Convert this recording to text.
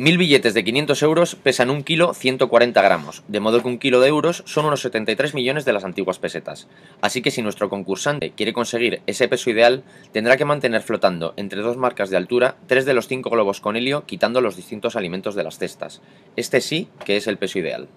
Mil billetes de 500 euros pesan un kilo 140 gramos, de modo que un kilo de euros son unos 73 millones de las antiguas pesetas. Así que si nuestro concursante quiere conseguir ese peso ideal, tendrá que mantener flotando entre dos marcas de altura tres de los cinco globos con helio quitando los distintos alimentos de las cestas. Este sí que es el peso ideal.